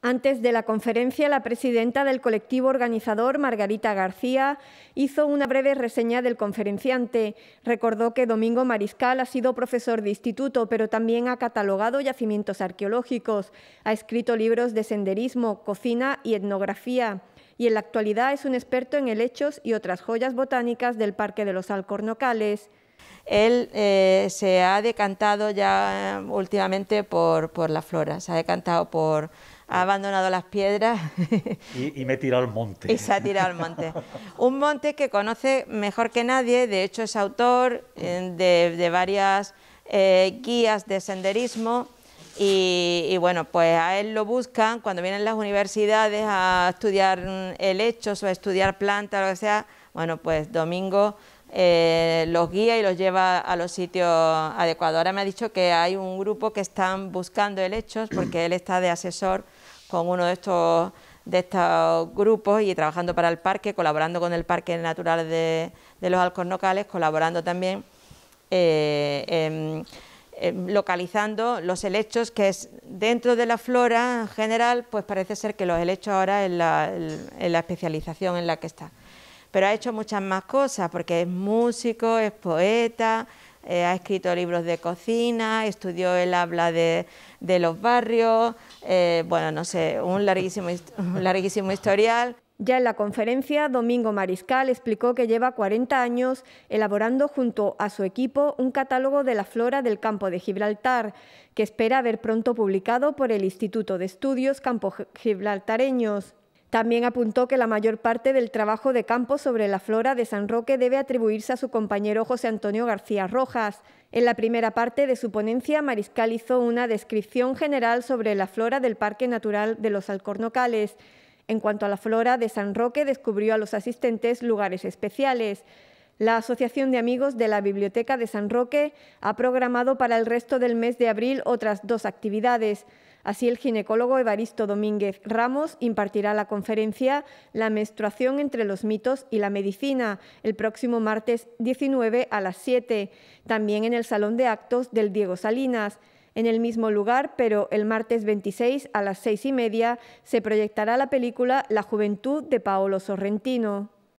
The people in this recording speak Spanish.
Antes de la conferencia, la presidenta del colectivo organizador, Margarita García, hizo una breve reseña del conferenciante. Recordó que Domingo Mariscal ha sido profesor de instituto, pero también ha catalogado yacimientos arqueológicos, ha escrito libros de senderismo, cocina y etnografía, y en la actualidad es un experto en helechos y otras joyas botánicas del Parque de los Alcornocales. Él eh, se ha decantado ya eh, últimamente por, por la flora, se ha decantado por, ha abandonado las piedras. Y, me he tirado al monte. Y se ha tirado al monte. Un monte que conoce mejor que nadie, de hecho es autor eh, de, varias guías de senderismo. Y, y, bueno, pues a él lo buscan cuando vienen las universidades a estudiar helechos mm, o a estudiar plantas, lo que sea. Bueno, pues Domingo eh, los guía y los lleva a los sitios adecuados. Ahora me ha dicho que hay un grupo que están buscando helechos porque él está de asesor con uno de estos de estos grupos y trabajando para el parque, colaborando con el Parque Natural de, los los Alcornocales, colaborando también, eh, localizando los helechos, que es dentro de la flora en general, pues parece ser que los helechos ahora es la especialización en la que está pero ha hecho muchas más cosas porque es músico, es poeta, eh, ha escrito libros de cocina, estudió el habla de, los barrios, eh, bueno, no sé, un larguísimo, un larguísimo historial. Ya en la conferencia, Domingo Mariscal explicó que lleva 40 años elaborando junto a su equipo un catálogo de la flora del campo de Gibraltar, que espera ver pronto publicado por el Instituto de Estudios Campo Gibraltareños. También apuntó que la mayor parte del trabajo de campo sobre la flora de San Roque debe atribuirse a su compañero José Antonio García Rojas. En la primera parte de su ponencia, Mariscal hizo una descripción general sobre la flora del Parque Natural de los Alcornocales. En cuanto a la flora de San Roque, descubrió a los asistentes lugares especiales. La Asociación de Amigos de la Biblioteca de San Roque ha programado para el resto del mes de abril otras dos actividades. Así, el ginecólogo Evaristo Domínguez Ramos impartirá la conferencia La menstruación entre los mitos y la medicina el próximo martes 19 a las 7, también en el Salón de Actos del Diego Salinas. En el mismo lugar, pero el martes 26 a las 6 y media, se proyectará la película La Juventud de Paolo Sorrentino.